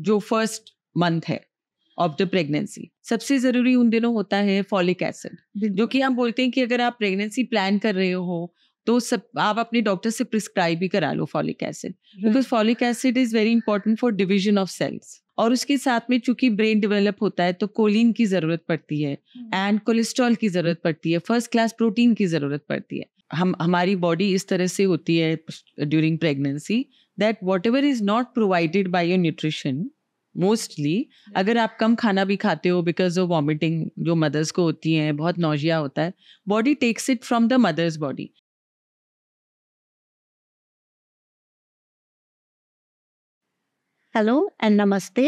जो first month है of the pregnancy सबसे जरूरी उन दिनों होता है फॉलिक एसिड जो कि हम बोलते हैं कि अगर आप प्रेगनेंसी प्लान कर रहे हो तो सब आप अपने डॉक्टर से प्रिस्क्राइब भी करा लो folic acid because folic acid is very important for division of cells और उसके साथ में चूंकि ब्रेन डेवलप होता है तो कोलिन की जरूरत पड़ती है एंड हम्म। कोलेस्ट्रॉल की जरूरत पड़ती है फर्स्ट क्लास प्रोटीन की जरूरत पड़ती है हम हमारी बॉडी इस तरह से होती है during pregnancy that whatever is not provided by your nutrition mostly अगर आप कम खाना भी खाते हो बिकॉज ऑफ वॉमिटिंग जो मदर्स को होती है बहुत नौजिया होता है body takes it from the mother's body Hello and namaste.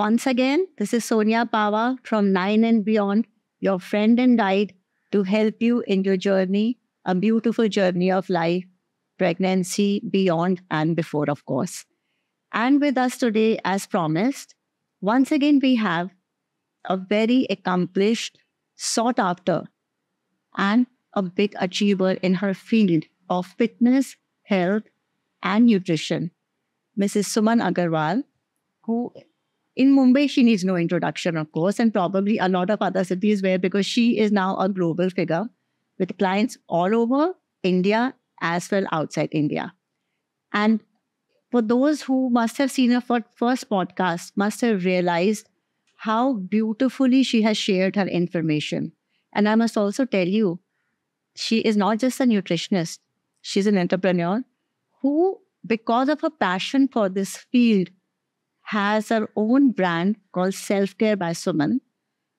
Once again, this is Sonia Pawa from Nine and Beyond, your friend and guide to help you in your journey, a beautiful journey of life pregnancy, beyond, and before, of course. And with us today, as promised, once again, we have a very accomplished, sought after, and a big achiever in her field of fitness, health, and nutrition, Mrs. Suman Agarwal, who in Mumbai, she needs no introduction, of course, and probably a lot of other cities where, because she is now a global figure with clients all over India as well outside India. And for those who must have seen her first podcast, must have realized how beautifully she has shared her information. And I must also tell you, she is not just a nutritionist, she's an entrepreneur who, because of her passion for this field, has her own brand called Self Care by Suman,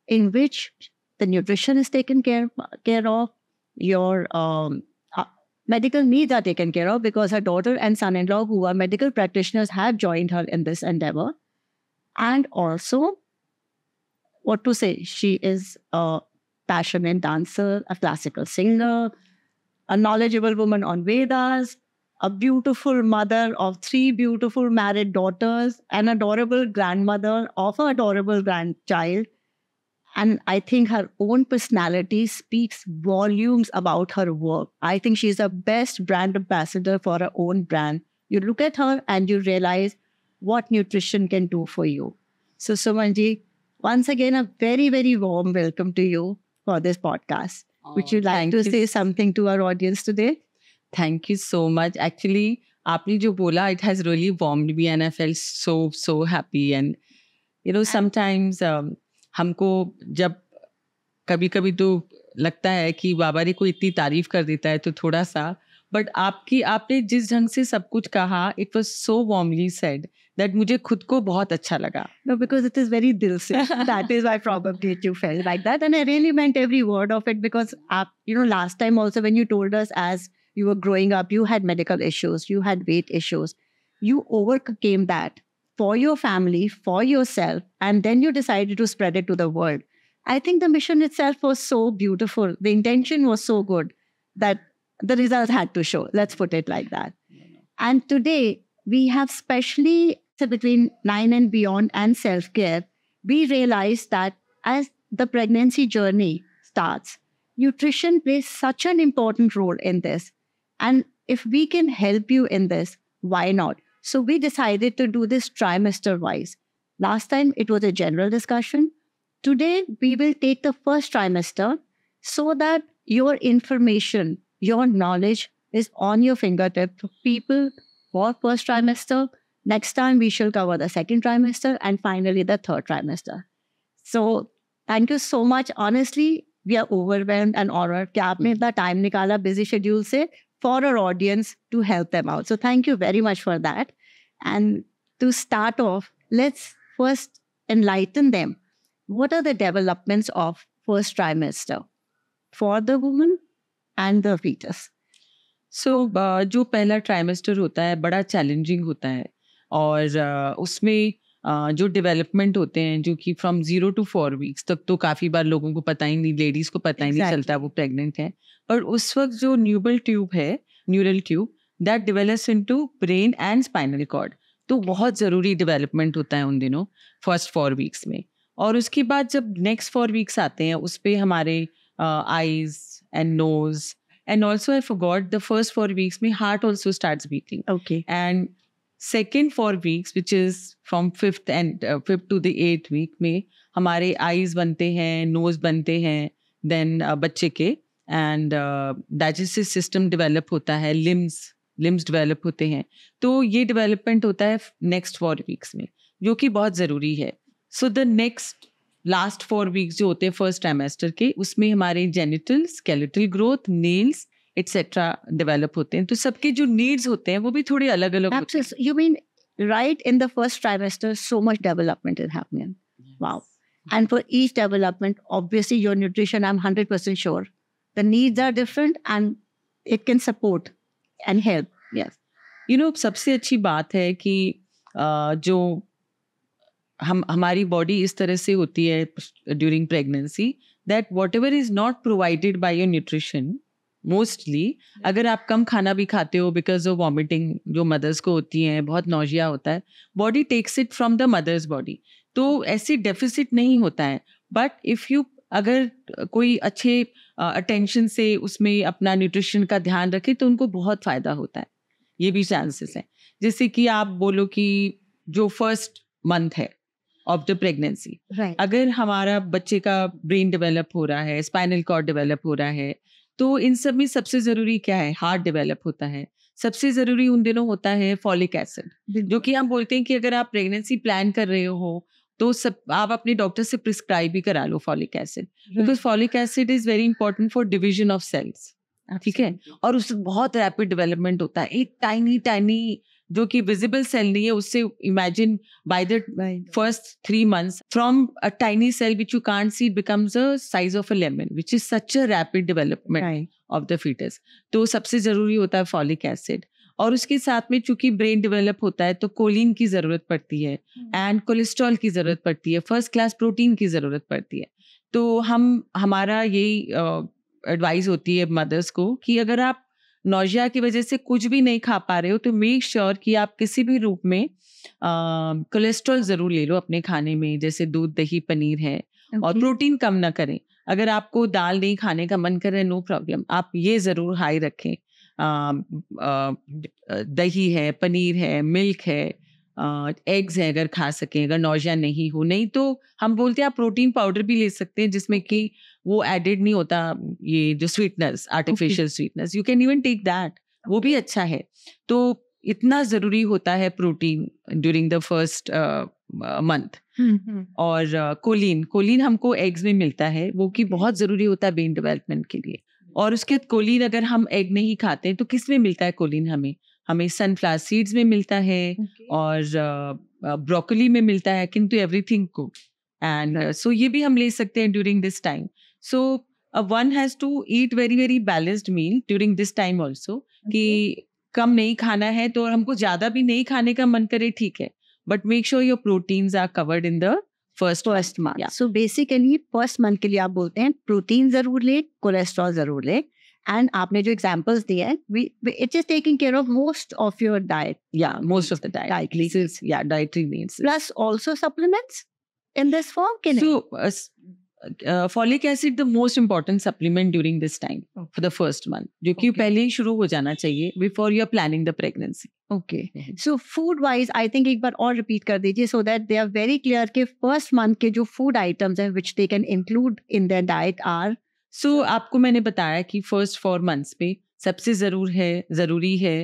in which the nutrition is taken care, care of, your um, medical needs are taken care of because her daughter and son in law, who are medical practitioners, have joined her in this endeavor. And also, what to say, she is a passionate dancer, a classical singer, a knowledgeable woman on Vedas, a beautiful mother of three beautiful married daughters, an adorable grandmother of an adorable grandchild, and I think her own personality speaks volumes about her work. I think she's the best brand ambassador for her own brand. You look at her and you realize what nutrition can do for you. So, Sumanji, once again, a very, very warm welcome to you for this podcast. Oh, Would you like to you. say something to our audience today? Thank you so much. Actually, आपने जो बोला has really warmed me and i felt so so happy and you know sometimes um, हमको जब कभी कभी तो लगता है कि बाबा जी को इतनी तारीफ कर देता है तो थोड़ा सा बट आपकी आपने जिस ढंग से सब कुछ कहा it was so warmly said that मुझे खुद को बहुत अच्छा लगा no because it is very दिल से that is I probably you feel like that and I really meant every word of it because आप you know last time also when you told us as you were growing up you had medical issues you had weight issues you overcame that for your family, for yourself, and then you decided to spread it to the world. I think the mission itself was so beautiful. The intention was so good that the result had to show. Let's put it like that. And today, we have specially between nine and beyond and self care, we realize that as the pregnancy journey starts, nutrition plays such an important role in this. And if we can help you in this, why not? So we decided to do this trimester wise. Last time it was a general discussion. Today we will take the first trimester so that your information, your knowledge is on your fingertip for people for first trimester. Next time we shall cover the second trimester and finally the third trimester. So thank you so much. Honestly, we are overwhelmed and honored कि आपने इतना time, nikala busy schedule se for our audience to help them out. So thank you very much for that. And to start off, let's first enlighten them. What are the developments of first trimester for the woman and the fetus? so, uh, जो पहला trimester होता है बड़ा challenging होता है और uh, उसमें जो डेवलपमेंट होते हैं जो कि from zero to four weeks तक तो काफ़ी बार लोगों को पता ही नहीं लेडीज़ को पता ही exactly. नहीं चलता वो प्रेग्नेंट है पर उस वक्त जो न्यूबल ट्यूब है neural tube that develops into brain and spinal cord तो बहुत ज़रूरी डेवलपमेंट होता है उन दिनों फर्स्ट फोर वीक्स में और उसके बाद जब नेक्स्ट फोर वीक्स आते हैं उस पर हमारे eyes and nose and also I got the first four weeks में heart also start beating okay and second four weeks which is from fifth and fifth to the eight week में हमारे eyes बनते हैं knows बनते हैं then uh, बच्चे के and digestive system develop होता है लिम्स लिम्स डिवेलप होते हैं तो ये डिवेलपमेंट होता है नेक्स्ट फोर वीक्स में जो कि बहुत ज़रूरी है so the next last four weeks जो होते हैं फर्स्ट ट्रेमेस्टर के उसमें हमारे genital skeletal growth nails etcetera develop होते हैं तो सबके जो नीड्स होते हैं वो भी थोड़े अलग अलग you mean right in the first trimester, so much development is happening. Yes. Wow. And for each development, obviously, your nutrition, I'm 100% sure, the needs are different and it can support and help. Yes. You know, सबसे अच्छी बात है कि जो हम हमारी body इस तरह से होती है during pregnancy that whatever is not provided by your nutrition mostly अगर आप कम खाना भी खाते हो बिकॉज ऑफ वॉमिटिंग जो मदर्स को होती है बहुत नोजिया होता है body takes it from the mother's body तो ऐसी डेफिसिट नहीं होता है बट इफ़ यू अगर कोई अच्छे अटेंशन से उसमें अपना न्यूट्रिशन का ध्यान रखे तो उनको बहुत फ़ायदा होता है ये भी चांसेस हैं जैसे कि आप बोलो कि जो फर्स्ट मंथ है ऑफ द प्रेगनेंसी अगर हमारा बच्चे का ब्रेन डेवलप हो रहा है स्पाइनल कॉर्ड डेवलप हो रहा है तो इन सब में सबसे जरूरी क्या है हार्ट डेवलप होता है सबसे जरूरी उन दिनों होता है फॉलिक एसिड जो कि हम बोलते हैं कि अगर आप प्रेगनेंसी प्लान कर रहे हो तो सब आप अपने डॉक्टर से प्रिस्क्राइब भी करा लो folic acid because folic acid is very important for division of cells ठीक है और उससे बहुत रैपिड डेवलपमेंट होता है एक टाइनी टाइनी जो कि विजिबल सेल नहीं है उससे imagine by the first three months from a tiny cell which you can't see becomes a size of a lemon which is such a rapid development of the foetus तो सबसे जरूरी होता है folic acid और उसके साथ में चूंकि ब्रेन डेवलप होता है तो कोलिन की ज़रूरत पड़ती है एंड hmm. कोलेस्ट्रॉल की ज़रूरत पड़ती है फर्स्ट क्लास प्रोटीन की ज़रूरत पड़ती है तो हम हमारा यही एडवाइस होती है मदर्स को कि अगर आप नौजिया की वजह से कुछ भी नहीं खा पा रहे हो तो मेक श्योर sure कि आप किसी भी रूप में कोलेस्ट्रॉल ज़रूर ले लो अपने खाने में जैसे दूध दही पनीर है okay. और प्रोटीन कम ना करें अगर आपको दाल नहीं खाने का मन कर रहा है नो प्रॉब्लम आप ये ज़रूर हाई रखें आ, आ, दही है पनीर है मिल्क है एग्स है अगर खा सकें अगर नौजिया नहीं हो नहीं तो हम बोलते हैं आप प्रोटीन पाउडर भी ले सकते हैं जिसमें कि वो एडेड नहीं होता ये जो sweetness artificial sweetness you can even take that वो भी अच्छा है तो इतना जरूरी होता है protein during the first month और कोलिन कोलिन हमको एग्स में मिलता है वो कि बहुत जरूरी होता है ब्रेन डेवलपमेंट के लिए और उसके बाद कोलिन अगर हम एग नहीं खाते तो किस में मिलता है कोलिन हमें हमें सनफ्लावर सीड्स में मिलता है okay. और ब्रोकली uh, में मिलता है किंतु एवरीथिंग को एंड सो ये भी हम ले सकते हैं during this time so one has to eat very very balanced meal during this time also कि कम नहीं खाना है तो हमको ज्यादा भी नहीं खाने का मन करे ठीक है but make sure your proteins are covered in the first first month so basically first month के लिए आप बोलते हैं प्रोटीन जरूर ले कोलेस्ट्रॉल जरूर ले एंड आपने जो एग्जाम्पल्स दिए हैं it is taking care of most of your diet या most of the diet dietary plus also supplements in this form के folic acid the most important supplement during this time for the first month जो कि पहले ही शुरू हो जाना चाहिए before you are planning the pregnancy okay so food wise I think एक बार और रिपीट कर दीजिए so that they are very clear के फर्स्ट मंथ के जो फूड आइटम्स हैं which they can include in the diet are so आपको मैंने बताया कि फर्स्ट फोर मंथ्स पे सबसे जरूर है जरूरी है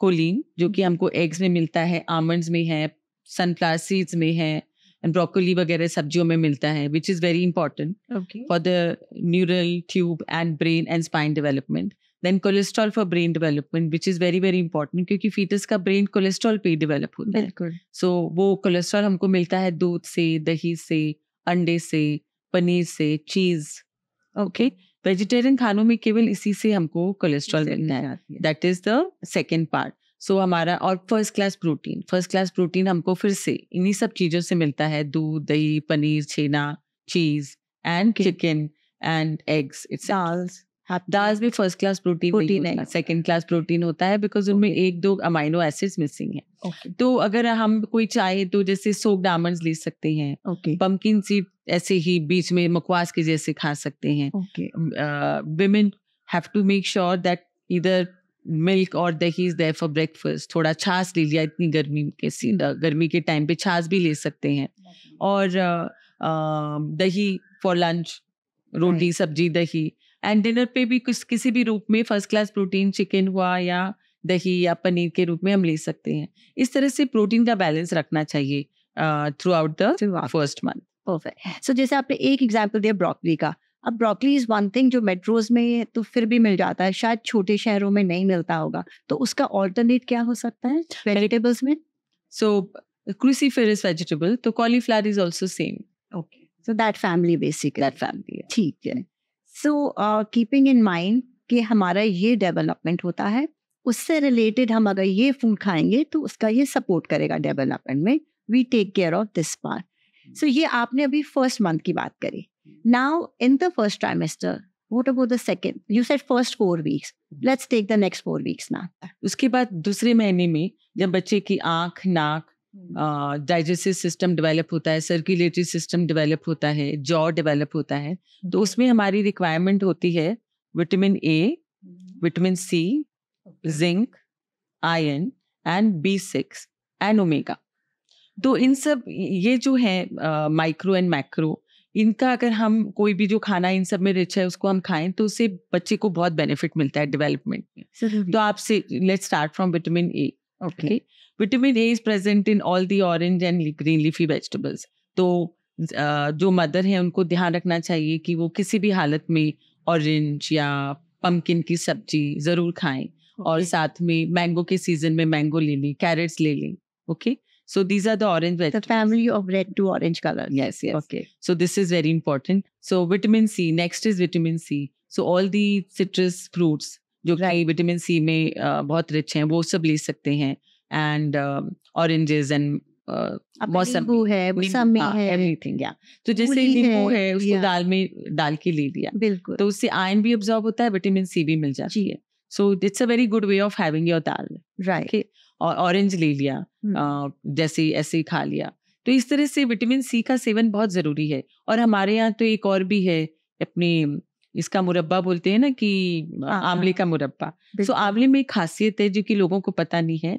कोलिन जो कि mm-hmm. हमको एग्स में मिलता है आमंड्स में है सनफ्लावर सीड्स में है एंड ब्रोकोली वगैरह सब्जियों में मिलता है which is very important for the neural tube and brain and spine development then cholesterol for brain development which is very very important क्योंकि फीटस का ब्रेन कोलेस्ट्रॉल पे डेवलप होता है सो वो कोलेस्ट्रॉल हमको मिलता है दूध से दही से अंडे से पनीर से चीज़ ओके वेजिटेरियन खानों में केवल इसी से हमको कोलेस्ट्रॉल मिलना है that is the second part so so, हमारा और first class protein first class protein हमको फिर से इन्हीं सब चीज़ों से मिलता है दूध दही पनीर छेना cheese and chicken and eggs it's dals भी फर्स्ट क्लास प्रोटीन प्रोटीन है सेकेंड क्लास प्रोटीन होता है बिकॉज okay. उनमें एक दो अमाइनो एसिड्स मिसिंग है okay. तो अगर हम कोई चाहे तो जैसे सोक डामंड ले सकते हैं okay. पम्पकिन सीड ऐसे ही बीच में मकवास के जैसे खा सकते हैं women have to make sure that इधर मिल्क और दही इज देयर फॉर ब्रेकफास्ट थोड़ा छाछ ले लिया इतनी गर्मी के सीन गर्मी के टाइम पे छाछ भी ले सकते हैं और दही फॉर लंच रोटी सब्जी दही एंड डिनर पे भी कुछ किसी भी रूप में फर्स्ट क्लास प्रोटीन चिकन हुआ या दही या पनीर के रूप में हम ले सकते हैं इस तरह से प्रोटीन का बैलेंस रखना चाहिए throughout the first month perfect so जैसे आपने एक एग्जाम्पल दिया ब्रॉकली का अब ब्रोकली इज़ वन थिंग जो मेट्रोज में तो फिर भी मिल जाता है शायद छोटे शहरों में नहीं मिलता होगा तो उसका ऑल्टरनेट क्या हो सकता है वेजिटेबल्स में सो इज वेजिटेबल तो cauliflower is also same okay so that family basic that family ठीक है सो कीपिंग इन माइंड कि हमारा ये डेवलपमेंट होता है उससे रिलेटेड हम अगर ये फूड खाएंगे तो उसका ये सपोर्ट करेगा डेवलपमेंट में we take care of this part so ये आपने अभी फर्स्ट मंथ की बात करी Now, in the first trimester, what about the second? You said first four weeks. Let's take the next four weeks now. उसके बाद दूसरे महीने में जब बच्चे की आँख नाक डाइजेस्टिव सिस्टम डेवलप होता है सर्कुलेटरी सिस्टम डेवलप होता है जॉ डेवलप होता है तो hmm. उसमें हमारी रिक्वायरमेंट होती है vitamin A vitamin C zinc iron and B six and omega तो इन सब ये जो है माइक्रो एंड मैक्रो इनका अगर हम कोई भी जो खाना इन सब में रिच है उसको हम खाएं तो उससे बच्चे को बहुत बेनिफिट मिलता है डेवलपमेंट में तो आपसे let's start from vitamin A okay vitamin A is present in all the orange and green leafy vegetables तो जो मदर है उनको ध्यान रखना चाहिए कि वो किसी भी हालत में ऑरेंज या पम्पकिन की सब्जी ज़रूर खाएं okay. और साथ में मैंगो के सीजन में मैंगो ले लें कैरेट्स ले लें okay okay? So these are the orange vegetables. The family of red to orange color. Yes, yes. Okay. So this is very important. So vitamin C. Next is vitamin C. So all the citrus fruits जो कि right. vitamin C में uh, बहुत rich हैं वो सब ले सकते हैं And uh, oranges and मौसम uh, है मौसम है एवरीथिंग या तो जैसे नींबू है, है उसको दाल में डाल के ले लिया बिल्कुल तो उससे आयरन भी ऑब्जॉर्व होता है विटामिन सी भी मिल जाती है so it's a very good way of having your dal right और ऑरेंज ले लिया हम्म। जैसे ऐसे ही खा लिया तो इस तरह से विटामिन सी का सेवन बहुत ज़रूरी है और हमारे यहाँ तो एक और भी है अपने इसका मुरब्बा बोलते हैं ना कि हाँ, हाँ। आंवले का मुरब्बा सो आंवले में एक खासियत है जो कि लोगों को पता नहीं है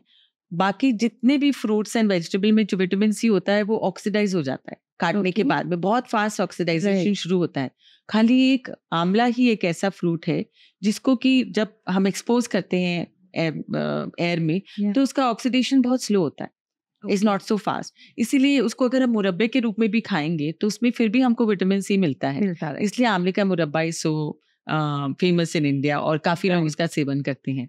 बाकी जितने भी फ्रूट्स एंड वेजिटेबल में जो विटामिन सी होता है वो ऑक्सीडाइज हो जाता है काटने okay. के बाद में बहुत फास्ट ऑक्सीडाइजेशन शुरू होता है खाली एक आंवला ही एक ऐसा फ्रूट है जिसको कि जब हम एक्सपोज करते हैं एयर में yeah. तो उसका ऑक्सीडेशन बहुत स्लो होता है इज नॉट सो फास्ट इसीलिए उसको अगर हम मुरब्बे के रूप में भी खाएंगे तो उसमें फिर भी हमको विटामिन सी मिलता है, मिलता है। इसलिए आमले का मुरब्बा is so famous in India और काफ़ी लोग इसका सेवन करते हैं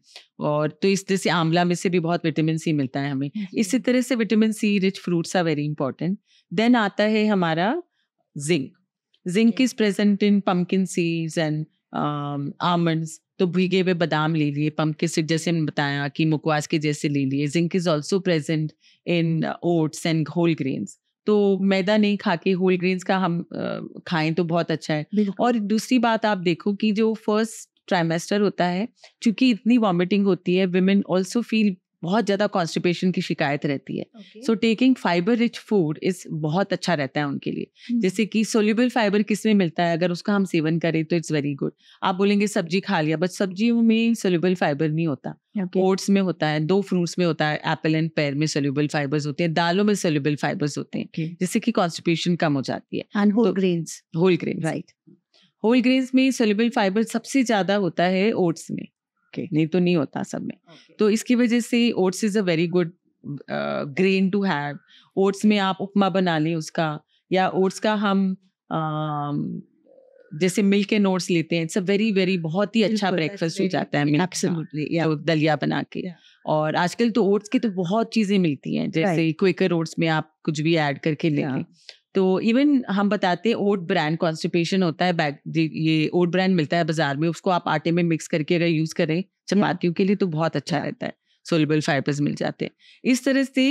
और तो इस तरह से आंवला में से भी बहुत विटामिन सी मिलता है हमें इसी तरह से vitamin C rich fruits are very important then आता है हमारा zinc zinc is present in pumpkin seeds and almonds तो भीगे हुए बादाम ले लिए पम्पकिन सीड जैसे हमने बताया कि मुकवास के जैसे ले लिए zinc is also present in oats and whole grains तो मैदा नहीं खा के होल ग्रेन्स का हम uh, खाएं तो बहुत अच्छा है और दूसरी बात आप देखो कि जो फर्स्ट ट्राइमेस्टर होता है क्योंकि इतनी वॉमिटिंग होती है वुमेन ऑल्सो फील बहुत ज़्यादा कॉन्स्टिपेशन की शिकायत रहती है so taking fibre rich food is बहुत अच्छा रहता है उनके लिए hmm. जैसे कि सोल्यूबल फाइबर किस में मिलता है अगर उसका हम सेवन करें तो इट्स वेरी गुड आप बोलेंगे सब्जी खा लिया बट सब्जी में सोल्यूबल फाइबर नहीं होता ओट्स okay. में होता है दो फ्रूट्स में होता है एप्पल एंड पेयर में सोल्यूबल फाइबर्स होते हैं दालों में सोल्यूबल फाइबर्स होते हैं okay. जिससे कि कॉन्स्टिपेशन कम हो जाती है and whole whole grain right whole grains में सोल्यूबल फाइबर सबसे ज़्यादा होता है ओट्स में के नहीं तो नहीं होता सब में okay. तो इसकी वजह से oats is a very good grain to have oats में आप उपमा बना लें उसका या ओट्स का हम uh, जैसे मिल्क के नोट्स लेते हैं इट्स अ वेरी वेरी बहुत ही अच्छा ब्रेकफास्ट हो जाता है या तो दलिया बना के और आजकल तो ओट्स की तो बहुत चीजें मिलती हैं जैसे क्विकर ओट्स में आप कुछ भी ऐड करके लेंगे तो इवन हम बताते हैं ओट ब्रांड कॉन्स्टिपेशन होता है बैक ये ओट ब्रांड मिलता है बाजार में उसको आप आटे में मिक्स करके अगर यूज करें चपातियों के लिए तो बहुत अच्छा रहता है सोलबल फाइबर्स मिल जाते हैं इस तरह से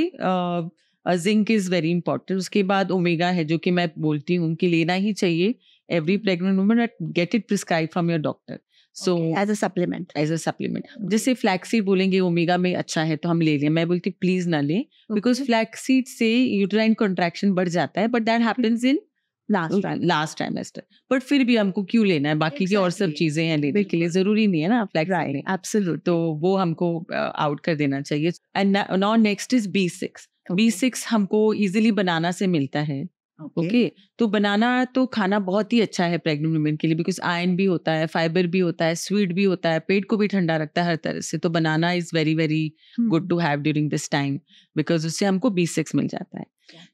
जिंक इज़ वेरी इंपॉर्टेंट उसके बाद ओमेगा है जो कि मैं बोलती हूँ कि लेना ही चाहिए every pregnant woman get it prescribe from your doctor so as a supplement as a supplement जैसे फ्लैक्सीड बोलेंगे ओमेगा में अच्छा है तो हम ले लें मैं बोलती प्लीज ना लें बिकॉज फ्लैक्सीड से यूटराइन कॉन्ट्रैक्शन बढ़ जाता है but that happens in last trimester but फिर भी हमको क्यों लेना है बाकी exactly. की और सब चीजें हैं लेने के लिए जरूरी नहीं है ना फ्लैक्स right. तो वो हमको आउट uh, कर देना चाहिए and now next is B six B six हमको इजिली बनाना से मिलता है ओके okay. तो बनाना तो खाना बहुत ही अच्छा है प्रेग्नेंट वुमेन के लिए बिकॉज आयन भी होता है फाइबर भी होता है स्वीट भी होता है पेट को भी ठंडा रखता है हर तरह से तो banana is very very good to have during this time because उससे हमको बी सिक्स मिल जाता है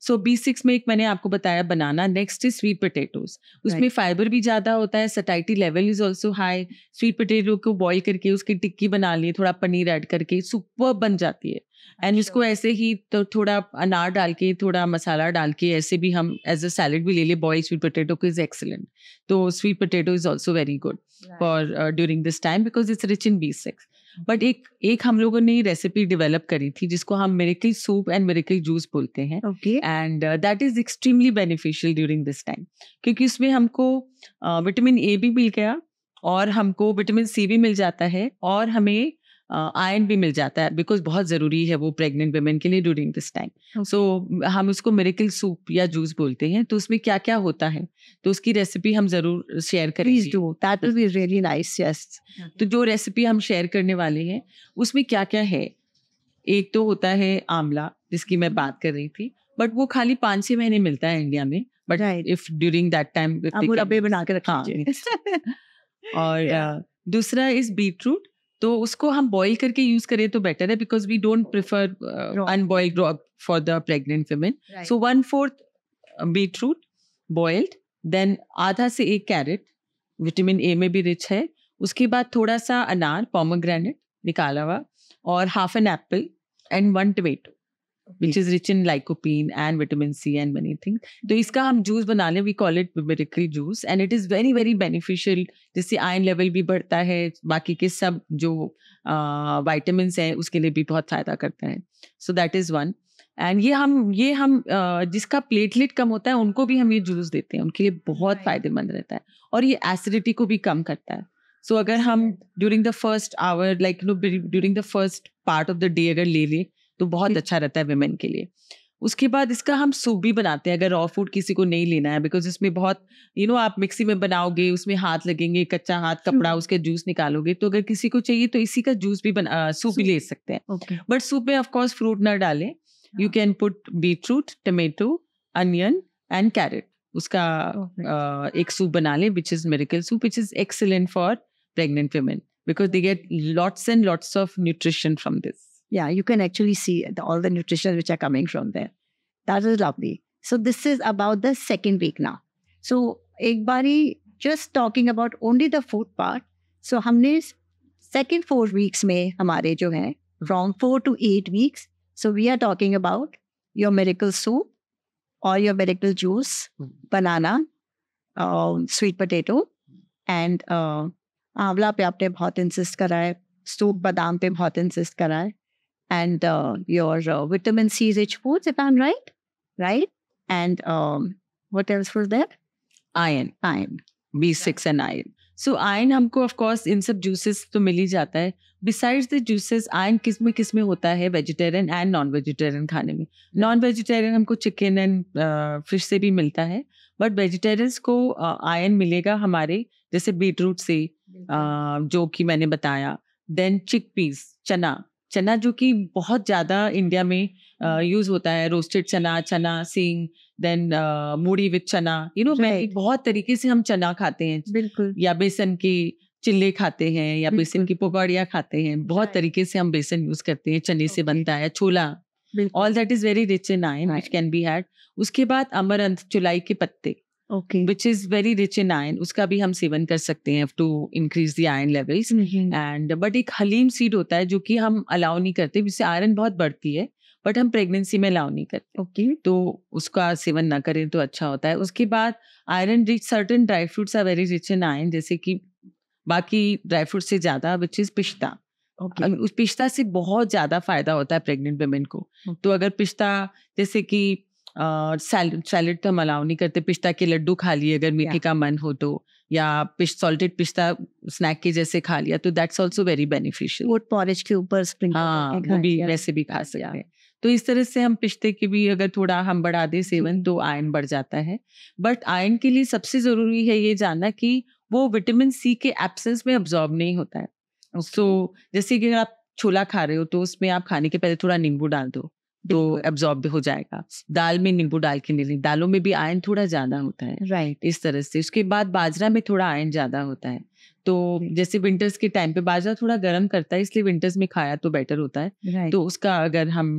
सो बी सिक्स में एक मैंने आपको बताया banana next is sweet potatoes उसमें फाइबर भी ज़्यादा होता है satiety level is also high sweet potato को बॉइल करके उसकी टिक्की बना लिए थोड़ा पनीर ऐड करके सुपर बन जाती है एंड अच्छा। उसको ऐसे ही तो थोड़ा अनार डाल के थोड़ा मसाला डाल के ऐसे भी हम एज अ सैलड भी ले लें बॉय स्वीट पोटेटो को इज एक्सलेंट तो sweet potato is also very good for during this time because it's rich in B six but एक एक हम लोगों ने रेसिपी डेवलप करी थी जिसको हम miracle soup and miracle juice बोलते हैं okay and that is extremely beneficial during this time क्योंकि उसमें हमको विटामिन uh, ए भी मिल गया और हमको विटामिन सी भी मिल जाता है और हमें आयन भी मिल जाता है बिकॉज बहुत ज़रूरी है वो प्रेग्नेंट वुमेन के लिए ड्यूरिंग दिस टाइम सो हम उसको मेरेकल सूप या जूस बोलते हैं तो उसमें क्या क्या होता है तो उसकी रेसिपी हम ज़रूर शेयर करें तो जो रेसिपी हम शेयर करने वाले हैं उसमें क्या क्या है एक तो होता है आंवला जिसकी मैं बात कर रही थी बट वो खाली पाँच छः महीने मिलता है इंडिया में but if during that time बना हाँ, के रखा और दूसरा इज बीट रूट तो उसको हम बॉइल करके यूज करें तो बेटर है because we don't prefer unboil drop for the pregnant women so one fourth beetroot boiled then आधा से एक कैरेट विटामिन ए में भी रिच है उसके बाद थोड़ा सा अनार पॉमोग्रेनेट निकाला हुआ और half an apple and one tomato which is rich in lycopene and vitamin C and many thing तो इसका हम जूस बना लें we call it miracle juice and it is very very beneficial जिससे आयन लेवल भी बढ़ता है बाकी के सब जो वाइटामिन uh, हैं उसके लिए भी बहुत फ़ायदा करता है so that is one and ये हम ये हम जिसका प्लेटलेट कम होता है उनको भी हम ये जूस देते हैं उनके लिए बहुत फायदेमंद रहता है और ये एसिडिटी को भी कम करता है सो अगर हम during the first hour like no during the first part of the day अगर ले लें तो बहुत अच्छा रहता है वेमेन के लिए उसके बाद इसका हम सूप भी बनाते हैं अगर रॉ फूड किसी को नहीं लेना है बिकॉज इसमें बहुत यू you नो know, आप मिक्सी में बनाओगे उसमें हाथ लगेंगे कच्चा हाथ हम्म। कपड़ा उसके जूस निकालोगे तो अगर किसी को चाहिए तो इसी का जूस भी बना सूप भी ले सकते हैं बट सूप में ऑफकोर्स फ्रूट ना डालें you can put beetroot tomato onion and carrot उसका एक सूप बना लें which is miracle soup which is excellent for pregnant women because they get lots and lots of nutrition from this yeah, you can actually see the, all the nutrition which are coming from there. That is lovely. So this is about the second week now. So Ekbari just talking about only the food part. So humne second four weeks में हमारे jo hai, from four to eight weeks. So we are talking about your miracle soup or your miracle juice, hmm. banana, uh, sweet potato, and uh, आंवला पे आपने बहुत insist करा है soup बादाम पे बहुत इंसिस्ट करा है and uh, your uh, vitamin C rich foods, if I'm right, right? And um, what else was there? Iron. Iron. B6 yeah. and iron. So iron हमको ऑफकोर्स इन सब जूसेस तो मिल ही जाता है बिसाइड्स द जूसेस आयन किस में किस में होता है वेजिटेरियन एंड नॉन वेजिटेरियन खाने में नॉन वेजिटेरियन हमको चिकन एंड फिश से भी मिलता है बट वेजिटेरियंस को आयन uh, मिलेगा हमारे जैसे रूट से uh, जो कि मैंने बताया देन चिक पीस चना चना जो कि बहुत ज़्यादा इंडिया में यूज़ हम्म। होता है रोस्टेड चना चना सींग देन मूड़ी विथ चना यू नो मैं बहुत तरीके से हम चना खाते हैं बिल्कुल या बेसन के चिल्ले खाते हैं या बेसन की पकौड़िया खाते हैं बहुत तरीके से हम बेसन यूज करते हैं चने से बनता है छोला all that is very rich in I can be had उसके बाद अमरंथ चुलाई के पत्ते which is very rich in iron उसका भी हम सेवन कर सकते हैं to increase the iron levels and but एक हलीम सीड होता है जो कि हम अलाउ नहीं करते जिससे आयरन बहुत बढ़ती है बट हम प्रेगनेंसी में अलाउ नहीं करते ओके okay. तो उसका सेवन ना करें तो अच्छा होता है उसके बाद iron rich certain dry fruits are very rich in iron जैसे कि बाकी ड्राई फ्रूट से ज़्यादा विच इज़ पिश्ता Okay. उस पिस्ता से बहुत ज्यादा फायदा होता है प्रेग्नेंट वेमेन को okay. तो अगर पिस्ता जैसे कि सैलड सैलड तो हम अलाउ नहीं करते पिस्ता के लड्डू खा लिए अगर मीठे का मन हो तो या पिश सॉल्टेड पिस्ता स्नैक के जैसे खा लिया तो दैट्स ऑल्सो वेरी बेनिफिशियल वो पॉरेज के ऊपर स्प्रिंग हाँ वो भी वैसे भी खा सकते हैं तो इस तरह से हम पिस्ते के भी अगर थोड़ा हम बढ़ा दें सेवन तो आयन बढ़ जाता है बट आयन के लिए सबसे ज़रूरी है ये जानना कि वो विटामिन सी के एब्सेंस में अब्जॉर्ब नहीं होता है सो okay. so, जैसे कि आप छोला खा रहे हो तो उसमें आप खाने के पहले थोड़ा नींबू डाल दो तो एब्जॉर्ब भी हो जाएगा दाल में नींबू डाल के ले दालों में भी आयन थोड़ा ज्यादा होता है राइट इस तरह से उसके बाद बाजरा में थोड़ा आयन ज्यादा होता है तो जैसे विंटर्स के टाइम पे बाजरा थोड़ा गर्म करता है इसलिए विंटर्स में खाया तो बेटर होता है तो उसका अगर हम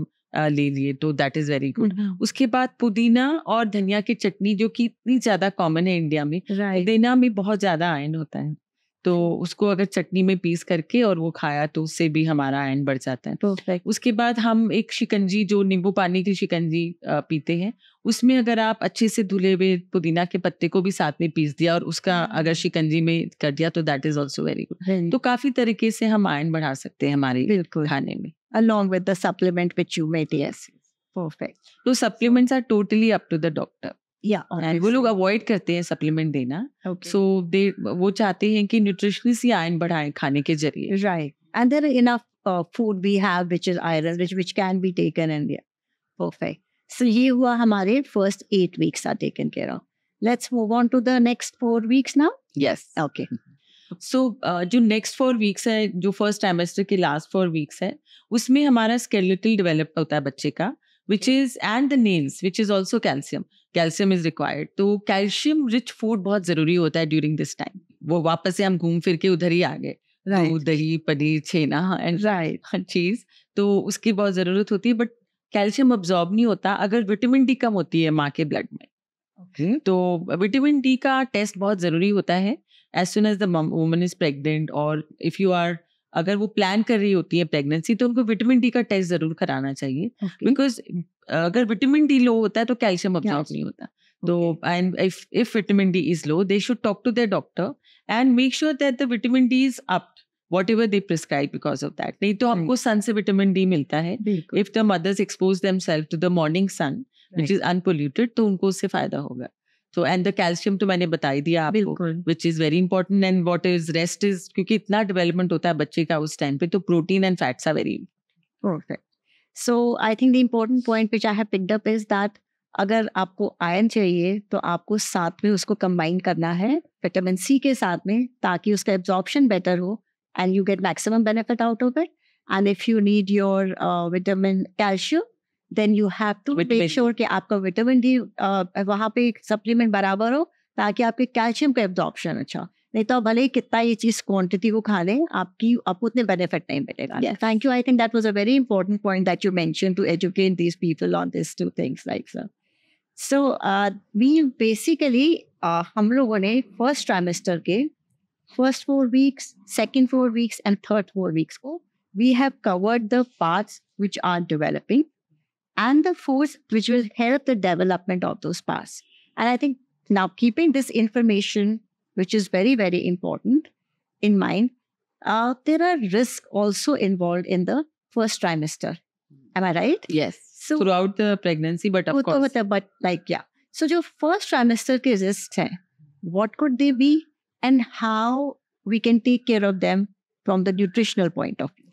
ले लिए तो दैट इज वेरी गुड उसके बाद पुदीना और धनिया की चटनी जो कि इतनी ज्यादा कॉमन है इंडिया में पुदीना में बहुत ज्यादा आयन होता है तो उसको अगर चटनी में पीस करके और वो खाया तो उससे भी हमारा आयन बढ़ जाता है तो Perfect. उसके बाद हम एक शिकंजी जो नींबू पानी की शिकंजी पीते हैं उसमें अगर आप अच्छे से धुले हुए पुदीना के पत्ते को भी साथ में पीस दिया और उसका hmm. अगर शिकंजी में कर दिया तो that is also very good तो काफी तरीके से हम आयन बढ़ा सकते हैं हमारे खाने में along with supplement which you met yes perfect तो supplements are totally up to the doctor या वो लोग अवॉइड करते हैं सप्लीमेंट देना सो दे वो चाहते हैं कि न्यूट्रिशनिस्ट ही आयरन बढ़ाएं खाने के जरिए right and there enough food we have which is iron which which can be taken and perfect so ये हुआ हमारे first eight weeks are taken care of let's move on to the next four weeks now yes okay so जो next four weeks है जो first trimester के last four weeks है उसमें हमारा स्केलेटल डेवलप होता है बच्चे का which is and the names which is also calcium calcium is required तो कैल्शियम रिच फूड बहुत जरूरी होता है ड्यूरिंग दिस टाइम वो वापस से हम घूम फिर के उधर ही आ गए right. तो दही पनीर छेना एंड राइट हर चीज तो उसकी बहुत जरूरत होती है बट कैल्शियम अब्जॉर्ब नहीं होता अगर विटामिन डी कम होती है माँ के ब्लड में okay. तो विटामिन डी का टेस्ट बहुत जरूरी होता है as soon as the woman is pregnant और इफ यू आर अगर वो प्लान कर रही होती है प्रेगनेंसी तो उनको विटामिन डी का टेस्ट जरूर कराना चाहिए बिकॉज अगर विटामिन डी लो होता है तो कैल्शियम ऑब्जॉर्व नहीं होता तो and if if vitamin D is low they should talk to their doctor and make sure that the vitamin D is up whatever they prescribe because of that नहीं तो आपको sun से vitamin D मिलता है if the mothers expose them self to the morning sun which is unpolluted तो उनको उससे फायदा होगा तो एंड द कैल्शियम तो मैंने बताई दिया आपको which is very important and what is rest is क्योंकि इतना डेवलपमेंट होता है बच्चे का उस टाइम पे तो protein and fats are very perfect so I think the important point which I have picked up is that अगर आपको आयरन चाहिए तो आपको साथ में उसको कंबाइन करना है विटामिन सी के साथ में ताकि उसका एब्जॉर्प्शन बेटर हो and you get maximum benefit out of it and if you need your vitamin calcium then you have to make sure कि आपका विटामिन डी uh, वहाँ पे सप्लीमेंट बराबर हो ताकि आपके कैल्शियम का एब्जॉर्प्शन अच्छा नहीं तो भले ही कितना ये चीज क्वांटिटी को खा लें आपकी आपको उतने बेनिफिट नहीं मिलेगा thank you I think that was a very important point that you mention to educate these people on this two things like sir so we basically हम लोगों ने फर्स्ट ट्राइमेस्टर के first four weeks second four weeks and third four weeks को we have covered the parts which are developing and the force which will help the development of those parts. And I think now keeping this information which is very, very important in mind, uh, there are risks also involved in the first trimester. Am I right? Yes. So, throughout the pregnancy, but of course. the But like, yeah. So, जो first trimester के risks हैं, what could they be and how we can take care of them from the nutritional point of view?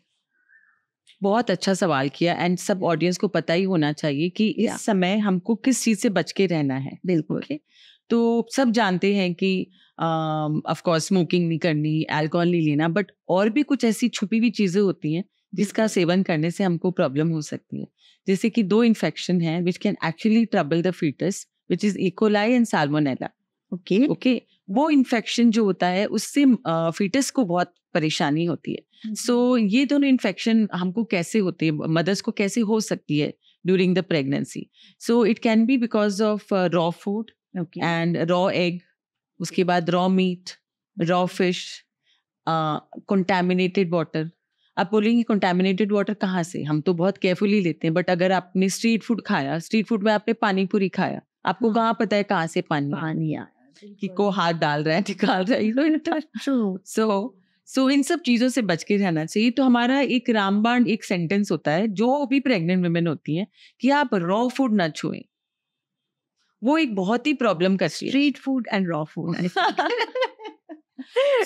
बहुत अच्छा सवाल किया and सब audience को पता ही होना चाहिए कि इस yeah. समय हमको किस चीज से बच के रहना है बिल्कुल okay? तो सब जानते हैं कि ऑफ कोर्स स्मोकिंग नहीं करनी अल्कोहल नहीं लेना बट और भी कुछ ऐसी छुपी हुई चीज़ें होती हैं जिसका सेवन करने से हमको प्रॉब्लम हो सकती है जैसे कि दो इन्फेक्शन है which can actually trouble the foetus which is E coli and salmonella okay okay वो इन्फेक्शन जो होता है उससे फीटस को बहुत परेशानी होती है सो हम्म। so, ये दोनों इन्फेक्शन हमको कैसे होते हैं मदर्स को कैसे हो सकती है during the pregnancy so it can be because of raw food and raw egg उसके बाद raw meat raw fish contaminated water आप बोलेंगे कंटेमिनेटेड वाटर कहाँ से हम तो बहुत केयरफुली लेते हैं बट अगर आपने स्ट्रीट फूड खाया स्ट्रीट फूड में आपने पानी पूरी खाया आपको हाँ। कहाँ पता है कहाँ से पानी पानी आया कि को हाथ डाल रहा है निकाल रहा है सो सो इन सब चीज़ों से बच के रहना चाहिए तो हमारा एक रामबाण एक सेंटेंस होता है जो भी प्रेग्नेंट वुमेन होती हैं कि आप रॉ फूड ना छुएं वो एक बहुत ही प्रॉब्लम का street food and raw food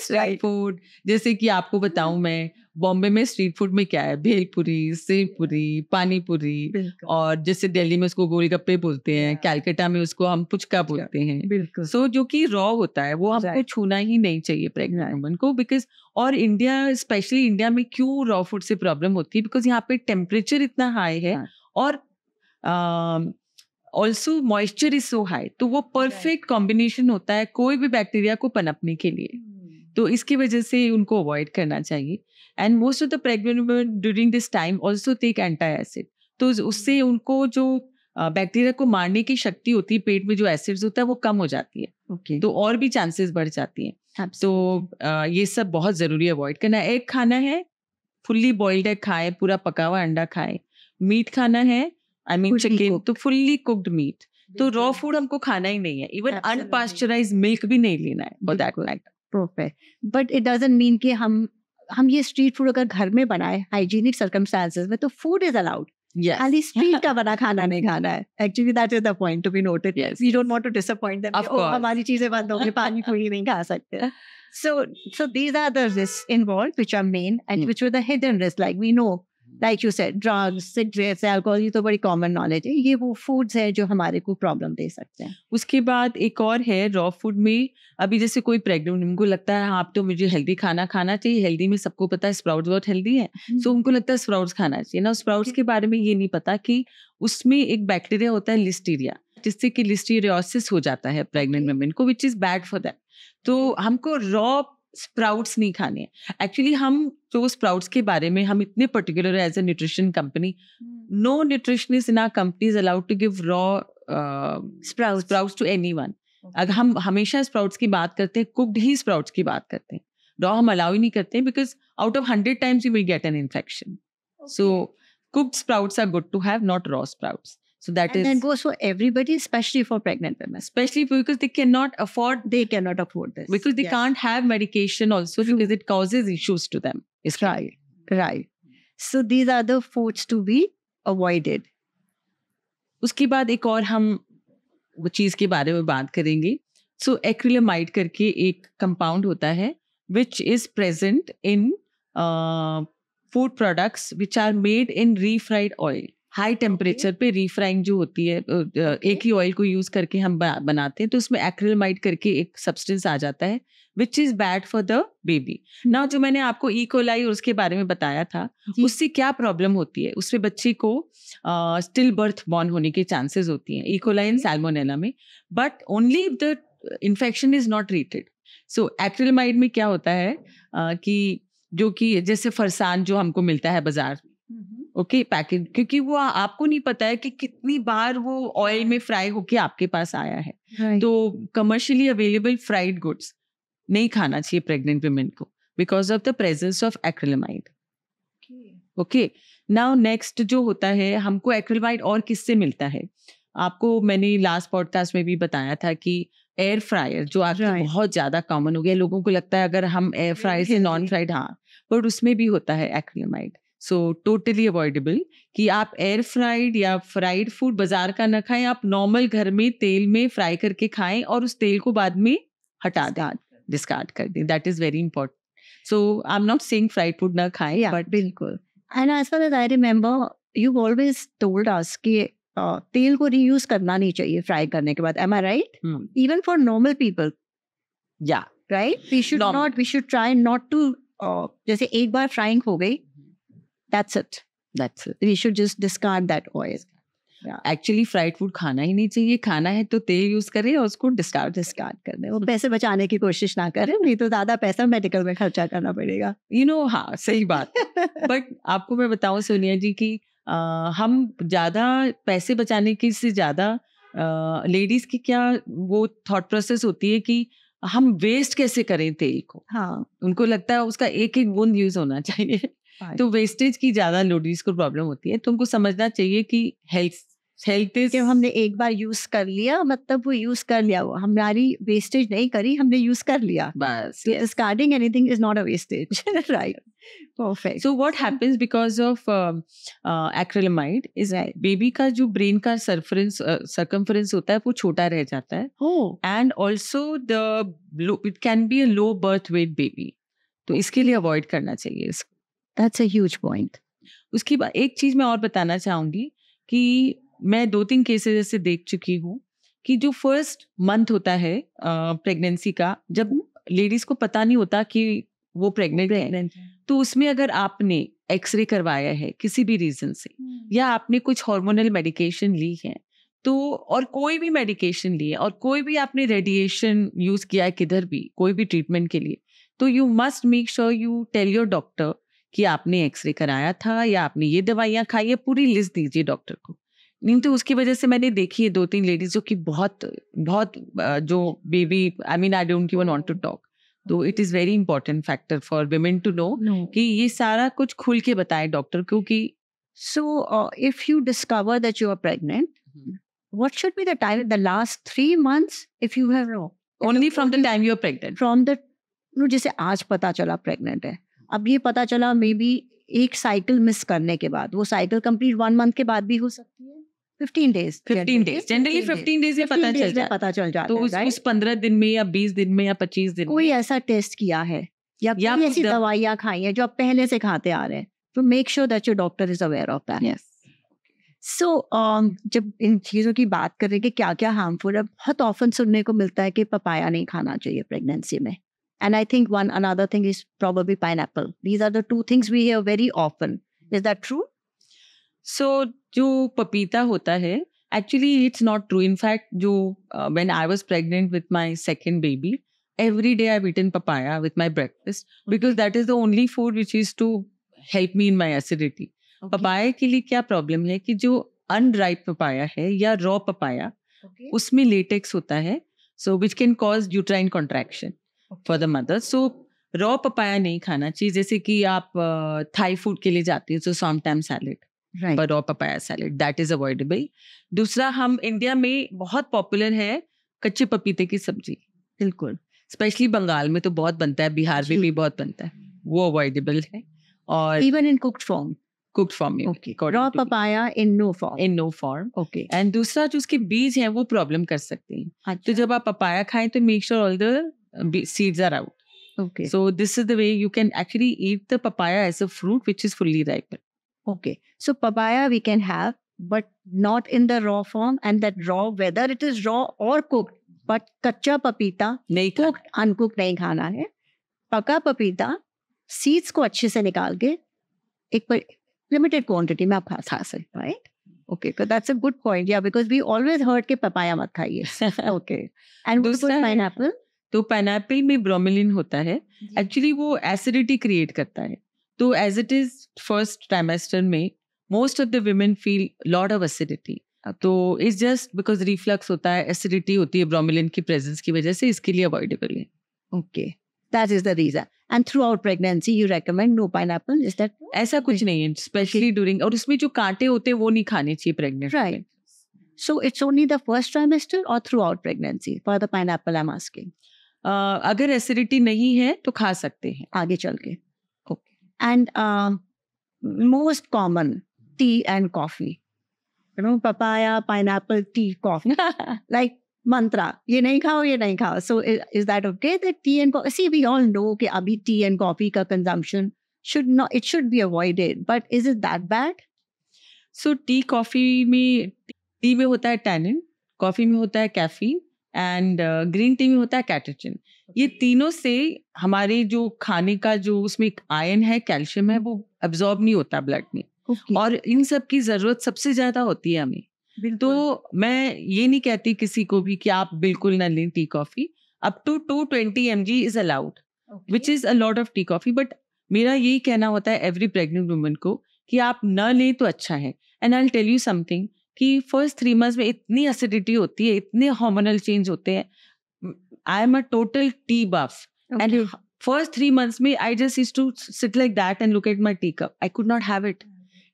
street food जैसे कि आपको बताऊं मैं बॉम्बे में स्ट्रीट फूड में क्या है भेलपुरी सेवपुरी पानीपुरी और जैसे दिल्ली में उसको गोलगप्पे बोलते हैं कैलकटा में उसको हम पुचका बोलते हैं बिल्कुल सो so, जो कि रॉ होता है वो हमको छूना ही नहीं चाहिए प्रेगनेंट वुमन को बिकॉज और इंडिया स्पेशली इंडिया में क्यों रॉ फूड से प्रॉब्लम होती है बिकॉज यहाँ पे टेम्परेचर इतना हाई है हाँ। और also moisture is so high तो वो परफेक्ट कॉम्बिनेशन होता है कोई भी बैक्टीरिया को पनपने के लिए hmm. तो इसकी वजह से उनको अवॉइड करना चाहिए and most of the pregnant women during this time also take antacid तो उससे hmm. उनको जो बैक्टीरिया को मारने की शक्ति होती है पेट में जो एसिड्स होता है वो कम हो जाती है okay. तो और भी चांसेस बढ़ जाती हैं तो ये सब बहुत ज़रूरी अवॉइड करना है एग खाना है फुल्ली बॉइल्ड एग खाए पूरा पका हुआ अंडा खाए मीट खाना है आई मीन चिकन तो फुल्ली कुक्ड मीट तो रॉ फूड हमको खाना ही नहीं है इवन अनपास्चराइज मिल्क भी नहीं लेना है for that matter perfect but it doesn't mean कि हम हम ये स्ट्रीट फूड अगर घर में बनाए हाइजीनिक सर्कमस्टांसेस में तो फूड इज अलाउड खाली स्ट्रीट का बना खाना नहीं खाना है actually that is the point to be noted we don't want to disappoint them हमारी चीजें बंद हो गई पानी पूरी नहीं खा सकते so so these are the risks involved which are main and mm. which were the hidden risks like we like you said drugs cigarettes alcohol ये तो बड़ी कॉमन नॉलेज है ये वो फूड्स हैं जो हमारे को प्रॉब्लम दे सकते हैं उसके बाद एक और है रॉ फूड में अभी जैसे कोई प्रेग्नेंट उनको लगता है आप तो मुझे हेल्दी खाना खाना चाहिए हेल्दी में सबको पता है स्प्राउट्स बहुत हेल्दी है सो उनको लगता है स्प्राउट्स खाना चाहिए ना स्प्राउट्स के बारे में ये नहीं पता कि उसमें एक बैक्टीरिया होता है लिस्टीरिया जिससे कि लिस्टीरियोसिस हो जाता है प्रेग्नेंट वेमेन को which is bad for that तो हमको रॉ स्प्राउट्स नहीं खाने एक्चुअली हम जो स्प्राउट्स के बारे में हम इतने particular as a nutrition company no nutritionist in our company is allowed to give raw sprouts to anyone अगर हम हमेशा स्प्राउट्स की बात करते हैं कुकड ही स्प्राउट्स की बात करते हैं रॉ हम अलाउ ही नहीं करते हैं because out of hundred times you will get an infection so cooked sprouts are good to have not raw sprouts So that and is, And that goes for everybody, especially for pregnant women. Especially for, because they cannot afford. They cannot afford this. Because they yes. can't have medication also True. because it causes issues to them. It's right. Right. right. So these are the foods to be avoided. उसके बाद एक और हम वो चीज़ के बारे में बात करेंगे सो एक्रिलामाइड करके एक कंपाउंड होता है which is present in food products which are made in refried oil high temperature पे रीफ्राइंग जो होती है एक ही ऑयल को यूज करके हम बनाते हैं तो उसमें एक्रिलमाइड करके एक सब्सटेंस आ जाता है which is bad for the baby ना जो मैंने आपको इकोलाई e. और उसके बारे में बताया था उससे क्या प्रॉब्लम होती है उसमें बच्चे को स्टिल बर्थ बॉर्न होने के चांसेस होती हैं इकोलाई इन सैलमोनेला में but only the infection is not treated so acrylamide में क्या होता है uh, कि जो कि जैसे फरसान जो हमको मिलता है बाजार ओके पैकेट क्योंकि वो आपको नहीं पता है कि कितनी बार वो ऑयल में फ्राई होके आपके पास आया है तो कमर्शियली अवेलेबल फ्राइड गुड्स नहीं खाना चाहिए प्रेग्नेंट वुमेन को because of the presence of acrylamide okay now next जो होता है हमको एक्रिलमाइड और किससे मिलता है आपको मैंने लास्ट पॉडकास्ट में भी बताया था कि एयर फ्रायर जो आज right. बहुत ज्यादा कॉमन हो गया लोगों को लगता है अगर हम एयर फ्रायर से नॉन फ्राइड हाँ बट उसमें भी होता है एक्रिलमाइड सो टोटली अवॉइडेबल कि आप एयर फ्राइड या फ्राइड फूड बाजार का ना खाएं आप नॉर्मल घर में तेल में फ्राई करके खाएं और उस तेल को बाद में हटा दें डिस्कार्ड कर दें that is very important so I am not saying fried food ना खाएं या बट बिल्कुल and as far as I remember you always told us कि तेल को रीयूज करना नहीं चाहिए फ्राई करने के बाद am I right even for normal people या right we should not we should try not to जैसे एक बार फ्राइंग हो गई that's it that's it we should just discard that oil actually fried food खाना ही नहीं चाहिए खाना है तो तेल यूज करें और उसको डिस्कार्ड डिस्कार्ड कर दें और पैसे बचाने की कोशिश ना करें नहीं तो ज्यादा पैसा मेडिकल में खर्चा करना पड़ेगा यू नो हाँ सही बात बट आपको मैं बताऊँ सोनिया जी की आ, हम ज्यादा पैसे बचाने की से ज्यादा लेडीज की क्या वो थॉट प्रोसेस होती है कि हम वेस्ट कैसे करें तेल को हाँ उनको लगता है उसका एक एक बूंद यूज होना चाहिए तो वेस्टेज की ज्यादा लोडीज को प्रॉब्लम होती है तो उनको समझना चाहिए कि हेल्थ हेल्थ इज हमने एक बार यूज कर लिया मतलब वो यूज कर लिया वो हमारी वेस्टेज नहीं करी हमने यूज कर लिया बस discarding anything is not a wastage right perfect so what happens because of acrylamide is right baby का जो ब्रेन का सरफरेंस सरकमफरेंस uh, होता है वो छोटा रह जाता है and also the it can be a low birth weight baby तो इसके लिए अवॉइड करना चाहिए दैट्स अ ह्यूज पॉइंट उसकी एक चीज मैं और बताना चाहूंगी कि मैं दो तीन केसेस ऐसे देख चुकी हूँ कि जो फर्स्ट मंथ होता है प्रेगनेंसी का जब लेडीज हम्म। को पता नहीं होता कि वो प्रेग्नेंट है तो उसमें अगर आपने एक्सरे करवाया है किसी भी रीजन से हम्म। या आपने कुछ हार्मोनल मेडिकेशन ली है तो और कोई भी मेडिकेशन ली है और कोई भी आपने रेडिएशन यूज किया है किधर भी कोई भी ट्रीटमेंट के लिए तो you must make sure you tell your doctor कि आपने एक्सरे कराया था या आपने ये दवाइयाँ खाई है पूरी लिस्ट दीजिए डॉक्टर को नहीं तो उसकी वजह से मैंने देखी है दो तीन लेडीज जो कि बहुत बहुत जो baby I mean I don't even want to talk तो it is very important factor for women to know कि ये सारा कुछ खुल के बताए डॉक्टर को कि so if you discover that you are pregnant what should be the time the last three months if you have no only from the time you are pregnant from the जैसे आज पता चला pregnant है अब ये पता चला maybe एक साइकिल मिस करने के बाद वो साइकिल कंप्लीट वन मंथ के बाद भी हो सकती है जो आप पहले से खाते आ रहे हैं तो make sure that your doctor is aware of that so जब इन चीज़ों की बात करें कि क्या क्या हार्मफुल है बहुत ऑफन सुनने को मिलता है कि पपाया नहीं खाना चाहिए प्रेगनेंसी में And I think one another thing is probably pineapple. These are the two things we hear very often. Is that true? So, जो पपीता होता है actually it's not true in fact jo, uh, when i was pregnant with my second baby every day i've eaten papaya with my breakfast because that is the only food which is to help me in my acidity okay. papaya के लिए क्या problem है कि जो unripe papaya है या raw papaya okay. उसमें latex होता है so which can cause uterine contraction for the mother so raw papaya नहीं खाना चाहिए जैसे कि आप थाई फूड के लिए जाते so some time salad raw papaya salad that is avoidable दूसरा हम इंडिया में बहुत पॉपुलर है कच्चे पपीते की सब्जी बिल्कुल स्पेशली बंगाल में तो बहुत बनता है बिहार में भी बहुत बनता है वो अवॉइडेबल है और even in cooked form cooked form में raw papaya in no form in no form okay and दूसरा जो उसके बीज हैं वो प्रॉब्लम कर सकते हैं अच्छा. तो जब आप पपाया खाएं तो make sure all the seeds are out. Okay. So this is the way you can actually eat the papaya as a fruit which is fully ripe. Okay. So papaya we can have, but not in the raw form, and that raw, whether it is raw or cooked, but kacha papita, नहीं cooked uncooked नहीं खाना है. पका पपीता seeds को अच्छे से निकाल के एक पर लिमिटेड क्वांटिटी में आप खा खा सकते हो right okay that's a good point या बिकॉज वी ऑलवेज हर्ड के पपाया मत खाइए ओके एंड पाइन एप्पल तो पाइनएप्पल में ब्रोमिलिन होता है एक्चुअली वो एसिडिटी क्रिएट करता है तो as it is first trimester में most of the women feel lot of acidity तो इट्स जस्ट बिकॉज रिफ्लक्स होता है एसिडिटी होती है ब्रोमिलिन की प्रेजेंस की वजह से इसके लिए अवॉइडेबल है okay that is the reason and throughout pregnancy you recommend no pineapple is that ऐसा कुछ नहीं है स्पेशली ड्यूरिंग और उसमें जो कांटे होते हैं वो नहीं खाने चाहिए pregnant right So it's only the first trimester or throughout pregnancy for the I am asking अगर एसिडिटी नहीं है तो खा सकते हैं आगे चल के okay and most common tea and coffee papaya pine tea coffee like मंत्रा ये नहीं खाओ ये नहीं खाओ so is that okay that tea and see we all know कि अभी टी एंड कॉफी का consumption should not it should be avoided but is is that bad so tea coffee में टी में होता है टैनिन कॉफी में होता है कैफीन एंड ग्रीन टी में होता है कैटेचिन ये तीनों से हमारे जो खाने का जो उसमें एक आयन है कैल्शियम है हम्म। वो एब्जॉर्ब नहीं होता ब्लड में okay. और इन सब की जरूरत सबसे ज्यादा होती है हमें तो मैं ये नहीं कहती किसी को भी कि आप बिल्कुल ना लें tea coffee up to two twenty M G is allowed which is a lot of tea coffee but मेरा यही कहना होता है एवरी प्रेगनेंट वुमन को कि आप न लें तो अच्छा है and I tell you something कि फर्स्ट थ्री मंथ्स में इतनी एसिडिटी होती है इतने हार्मोनल चेंज होते हैं I am a total tea buff and first three months में I just is to sit like that and look at my tea cup I could not have it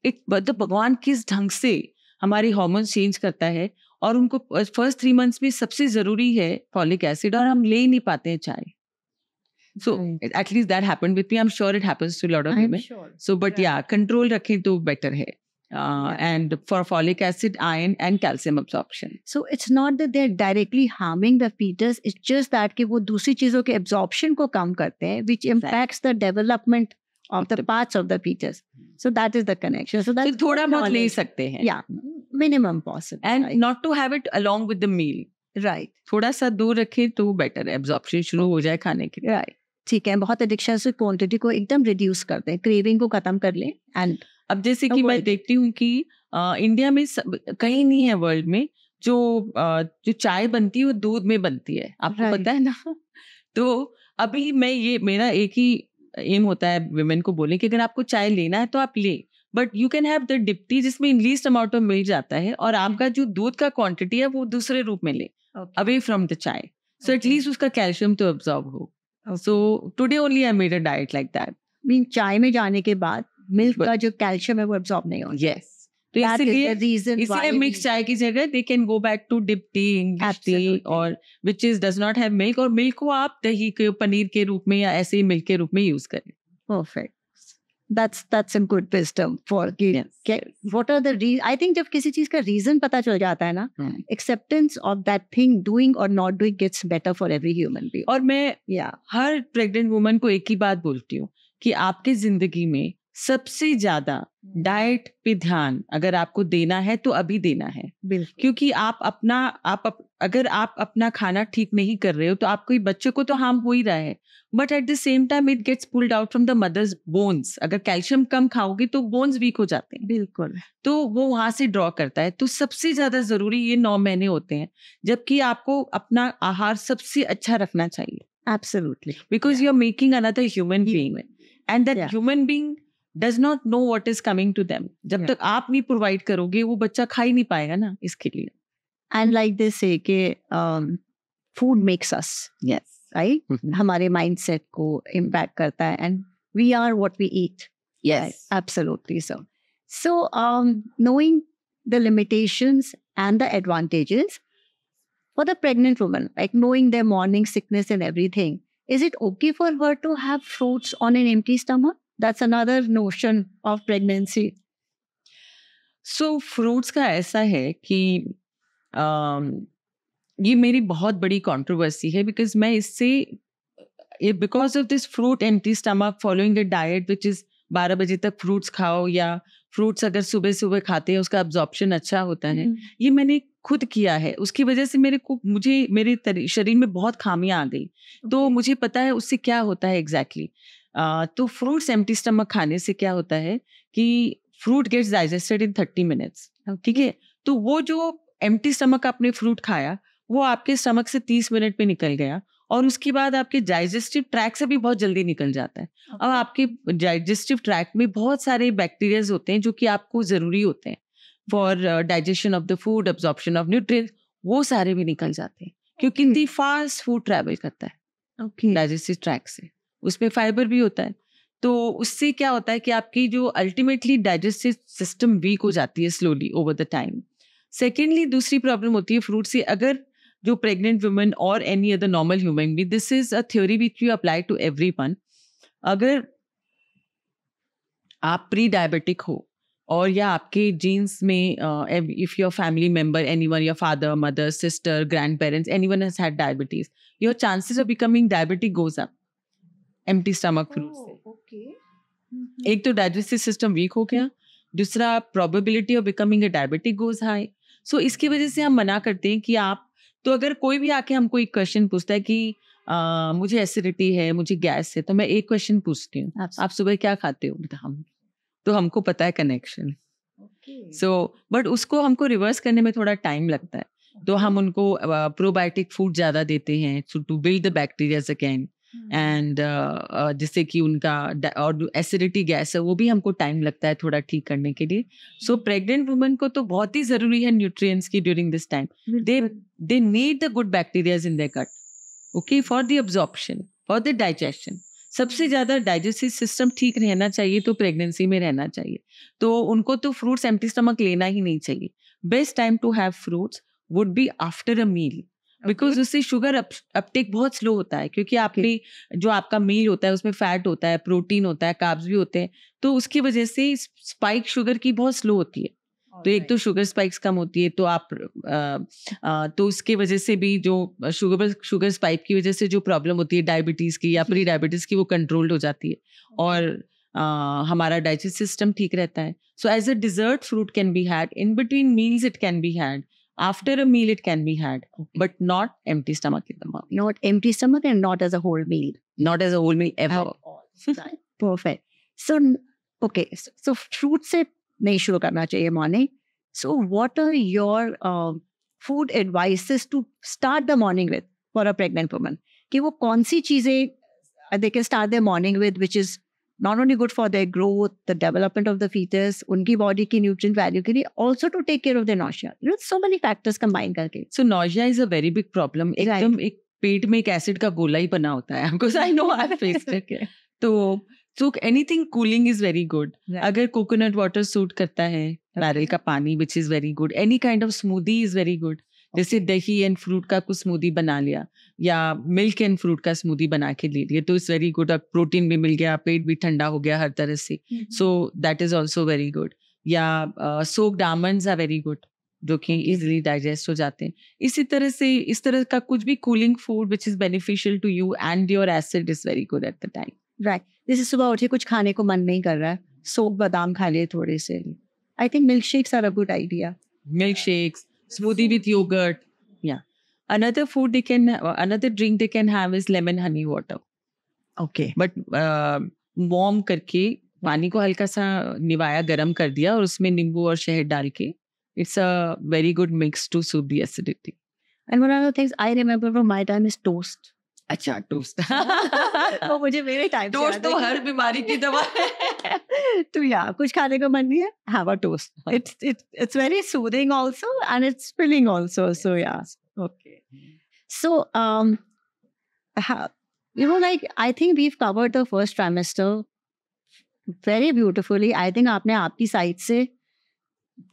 it मतलब भगवान किस ढंग से हमारे hormone change करता है और उनको फर्स्ट थ्री मंथ्स में सबसे जरूरी है फॉलिक एसिड और हम ले नहीं पाते हैं चाय so at least at least that happened with me i'm sure it happens to a lot of women sure. so but right. yeah control तो better hai uh, and for folic acid, iron, and calcium absorption. So it's not that they're directly harming the fetus. It's just that they reduce दूसरी absorption को कम करते which impacts the development of the parts of the fetus. So that is the connection. So that थोड़ा बहुत ले सकते हैं. Yeah, minimum possible. And right? not to have it along with the meal. Right. थोड़ा सा दूर रखें तो बेटर absorption शुरू हो जाए खाने के लिए. Right. ठीक है बहुत एडिक्शन से क्वांटिटी को एकदम रिड्यूस कर दें क्रेविंग को खत्म कर लें एंड अब जैसे कि मैं देखती हूँ कि आ, इंडिया में सब, कहीं नहीं है वर्ल्ड में जो आ, जो चाय बनती है वो दूध में बनती है आपको पता है ना तो अभी मैं ये मेरा एक ही एम होता है वेमेन को बोले कि अगर आपको चाय लेना है तो आप ले but you can have the dip tea जिसमें लीस्ट अमाउंट में मिल जाता है और आपका जो दूध का क्वांटिटी है वो दूसरे रूप में ले away from the chai so at least उसका कैल्शियम तो अब्जॉर्ब हो so today only I made a diet like that mean चाय में जाने के बाद मिल्क का जो कैल्शियम है वो एब्जॉर्ब नहीं होता यस तो इसलिए मिक्स चाय की जगह they can go back to dip tea tea और which is does not have milk और मिल्क को आप दही के पनीर के रूप में या ऐसे ही मिल्क के रूप में यूज करें perfect that's that's some good wisdom for yes. get, what are the re- I think जब किसी चीज का reason पता चल जाता है ना hmm. acceptance of that thing doing or not doing gets better for every human being और मैं yeah. हर pregnant woman को एक ही बात बोलती हूँ कि आपके जिंदगी में सबसे ज्यादा हम्म। डाइट पे ध्यान अगर आपको देना है तो अभी देना है क्योंकि आप अपना आप अप, अगर आप अपना खाना ठीक नहीं कर रहे हो तो आपको बच्चे को तो हार्म हो ही रहा है but at the same time it gets pulled out from the mother's bones अगर कैल्शियम कम खाओगे तो बोन्स वीक हो जाते हैं बिल्कुल तो वो वहां से ड्रॉ करता है तो सबसे ज्यादा जरूरी ये नौ महीने होते हैं जबकि आपको अपना आहार सबसे अच्छा रखना चाहिए absolutely because you are making another human being and that human being does not know what is coming to them जब तक आप नहीं प्रोवाइड करोगे वो बच्चा खा ही नहीं पाएगा ना इसके लिए एंड लाइक दिस के food makes us yes right हमारे माइंड सेट को इम्पैक्ट करता है and we are what we eat yes absolutely so so knowing the limitations and the advantages for the pregnant woman, like knowing their morning sickness and everything, is it okay for her to have fruits on an empty stomach that's another notion of pregnancy so fruits का ऐसा है कि um, ये मेरी बहुत बड़ी controversy है because मैं इससे because of this fruit empty stomach following a diet which is बारह बजे तक फ्रूट्स खाओ या फ्रूट्स अगर सुबह सुबह खाते हैं उसका ऑब्जॉर्प्शन अच्छा होता है हम्म। ये मैंने खुद किया है उसकी वजह से मेरे को मुझे मेरे शरीर में बहुत खामियां आ गई तो मुझे पता है उससे क्या होता है एग्जैक्टली exactly. तो फ्रूट्स एम्प्टी स्टमक खाने से क्या होता है कि fruit gets digested in thirty minutes ठीक है तो वो जो एम्प्टी स्टमक आपने फ्रूट खाया वो आपके स्टमक से तीस मिनट में निकल गया और उसके बाद आपके डाइजेस्टिव ट्रैक से भी बहुत जल्दी निकल जाता है अब आपके डाइजेस्टिव ट्रैक में बहुत सारे बैक्टीरियाज होते हैं जो कि आपको ज़रूरी होते हैं for digestion of the food absorption of nutrient वो सारे भी निकल जाते हैं क्योंकि क्योंकि फास्ट फूड ट्रैवल करता है डाइजेस्टिव ट्रैक से उसमें फाइबर भी होता है तो उससे क्या होता है कि आपकी जो अल्टीमेटली डाइजेस्टिव सिस्टम वीक हो जाती है slowly over the time secondly दूसरी प्रॉब्लम होती है फ्रूट से अगर जो प्रेग्नेंट वुमेन और एनी अदर नॉर्मल ह्यूमन भी this is a theory which you apply to everyone अगर आप प्री डायबिटिक हो और या आपके जीन्स में if your family member anyone your father mother sister grandparents anyone has had diabetes your chances of becoming diabetic goes up empty stomach fruit से mm-hmm. एक तो digestive system weak हो गया दूसरा probability of becoming a diabetic goes high so इसकी वजह से हम मना करते हैं कि आप तो अगर कोई भी आके हमको एक क्वेश्चन पूछता है कि आ, मुझे एसिडिटी है मुझे गैस है तो मैं एक क्वेश्चन पूछती हूँ आप, सुबह क्या खाते हो हम तो हमको पता है कनेक्शन सो बट उसको हमको रिवर्स करने में थोड़ा टाइम लगता है तो हम उनको प्रोबायोटिक फूड ज़्यादा देते हैं to build the bacterias again and hmm. uh, uh, जिससे कि उनका और एसिडिटी गैस है वो भी हमको टाइम लगता है थोड़ा ठीक करने के लिए सो प्रेग्नेंट वुमेन को तो बहुत ही जरूरी है न्यूट्रिएंट्स की during this time they they need the good bacterias in the gut okay for the absorption for the digestion सबसे ज़्यादा डाइजेस्टिव सिस्टम ठीक रहना चाहिए तो प्रेगनेंसी में रहना चाहिए तो उनको तो फ्रूट्स एम्प्टी स्टमक लेना ही नहीं चाहिए best time to have fruits would be after a meal because okay. उससे शुगर अपटेक बहुत स्लो होता है क्योंकि आपकी okay. जो आपका मील होता है उसमें फैट होता है प्रोटीन होता है काब्स भी होते हैं तो उसकी वजह से स्पाइक शुगर की बहुत स्लो होती है All तो right. एक तो शुगर स्पाइक्स कम होती है तो आप आ, आ, तो उसके वजह से भी जो शुगर शुगर स्पाइक की वजह से जो प्रॉब्लम होती है डायबिटीज़ की या प्री डायबिटीज़ की वो कंट्रोल्ड हो जाती है okay. और आ, हमारा डाइजेस्ट सिस्टम ठीक रहता है so as a dessert fruit can be had in between meals it can be had After a meal, it can be had, okay. but not empty stomach in the morning. Not empty stomach and not as a whole meal. Not as a whole meal ever. all Perfect. So, okay. So, so fruit से nahi shuru karna chahiye morning. So, what are your uh, food advices to start the morning with for a pregnant woman? ki wo kaun si cheeze they can start their morning with, which is not only good for the growth the development of the features उनकी body की nutrient value के लिए also to take care of the nausea so many factors combine करके so nausea is a very big problem एकदम एक पेट में एक acid का गोला ही बना होता है आई नो तो so anything cooling is very good अगर कोकोनट वाटर सूट करता है नारियल का पानी which is very good any kind of smoothie is very good जैसे दही एंड फ्रूट का कुछ स्मूदी बना लिया या मिल्क एंड फ्रूट का स्मूदी बना के ले लिया तो इट्स वेरी गुड अब प्रोटीन भी मिल गया पेट भी ठंडा हो गया हर तरह से so that is also very good या soak almonds are very good जो कि इजिली डाइजेस्ट हो जाते हैं इसी तरह से इस तरह का कुछ भी cooling food which is beneficial to you and your acid is very good at the time right जैसे सुबह उठे कुछ खाने को मन नहीं कर रहा है सोक बादाम खा लिए थोड़े से I think milkshakes are a good idea milkshakes smoothie with yogurt yeah another food they can another drink they can have is lemon honey water okay but warm करके पानी को हल्का सा निवाया गर्म कर दिया और उसमें नींबू और शहद डाल के it's a very good mix to soothe the acidity And one of the things I remember from my time is toast. अच्छा टोस्ट तो मुझे मेरे टाइम टोस्ट तो हर बीमारी की दवा है तो या कुछ खाने का मन नहीं है have a toast it's it's it's very soothing also and it's filling also so या okay so um you know like I think we have covered the first trimester very beautifully I think आपने आपकी side से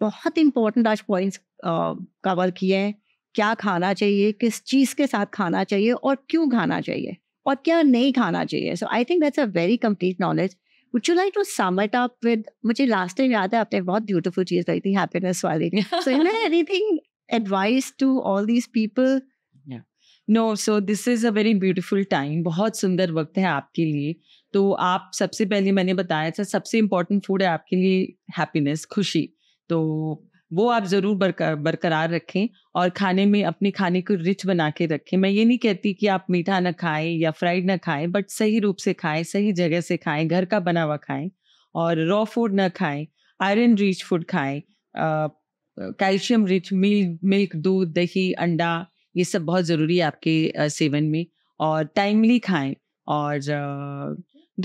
बहुत important आज points cover किए हैं क्या खाना चाहिए किस चीज़ के साथ खाना चाहिए और क्यों खाना चाहिए और क्या नहीं खाना चाहिए so I think that's a very complete knowledge Would you like to sum it up with? मुझे last time याद है आपने बहुत beautiful चीज कही थी happiness वाली. so you know anything advice to all these people? No so this is a very beautiful time बहुत सुंदर वक्त है आपके लिए तो आप सबसे पहले मैंने बताया था सबसे इम्पोर्टेंट फूड है आपके लिए हैप्पीनेस खुशी तो वो आप ज़रूर बरकर बरकरार रखें और खाने में अपने खाने को रिच बना के रखें मैं ये नहीं कहती कि आप मीठा ना खाएं या फ्राइड ना खाएं बट सही रूप से खाएं सही जगह से खाएं घर का बना हुआ खाएं और रॉ फूड ना खाएं आयरन रिच फूड खाएं कैल्शियम रिच मिल मिल्क दूध दही अंडा ये सब बहुत ज़रूरी है आपके सेवन में और टाइमली खाएं और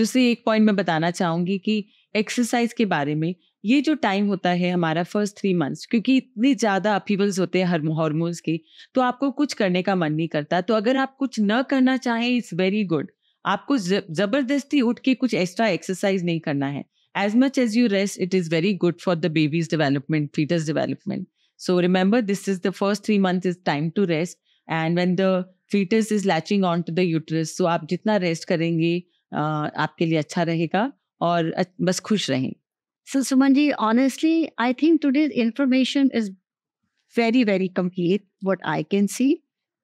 दूसरी एक पॉइंट मैं बताना चाहूँगी कि एक्सरसाइज के बारे में ये जो टाइम होता है हमारा फर्स्ट थ्री मंथ्स क्योंकि इतनी ज़्यादा अपीवल्स होते हैं हॉर्मोन्स के तो आपको कुछ करने का मन नहीं करता तो अगर आप कुछ न करना चाहें इट्स वेरी गुड आपको जबरदस्ती उठ के कुछ एक्स्ट्रा एक्सरसाइज नहीं करना है as much as you rest it is very good for the baby's development foetus development so remember this is the first three month is time to rest and when the foetus is latching on to the uterus so आप जितना rest करेंगे आपके लिए अच्छा रहेगा और बस खुश रहेंगे So, Sumanji, honestly, I think today's information is very, very complete, what I can see.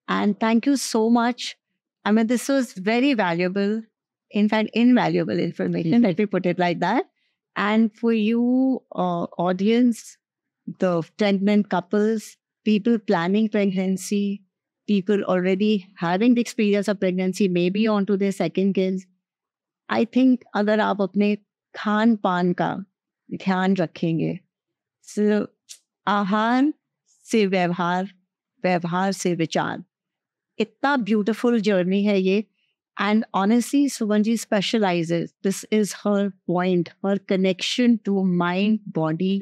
And thank you so much. I mean, this was very valuable, in fact, invaluable information, mm-hmm. let me put it like that. And for you, uh, audience, the pregnant couples, people planning pregnancy, people already having the experience of pregnancy, maybe onto their second kids. I think other आप अपने khan पान का ध्यान रखेंगे से आहार से व्यवहार व्यवहार से विचार इतना ब्यूटिफुल जर्नी है ये and honestly Suman ji specialize this is her point her connection to mind body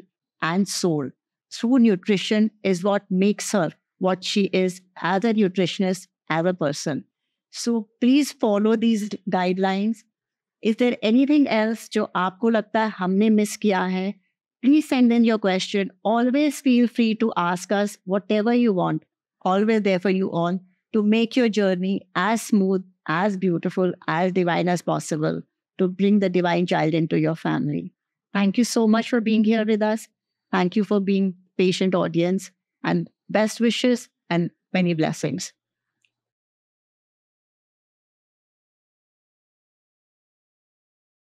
and soul through nutrition is what makes her what she is as a nutritionist as a person so please follow these guidelines Is there anything else जो आपको लगता है हमने Please send in your question. Always feel free to ask us whatever you want. Always there for you all to make your journey as smooth, as beautiful, as divine as possible to bring the divine child into your family. Thank you so much for being here with us. Thank you for being patient audience and best wishes and many blessings.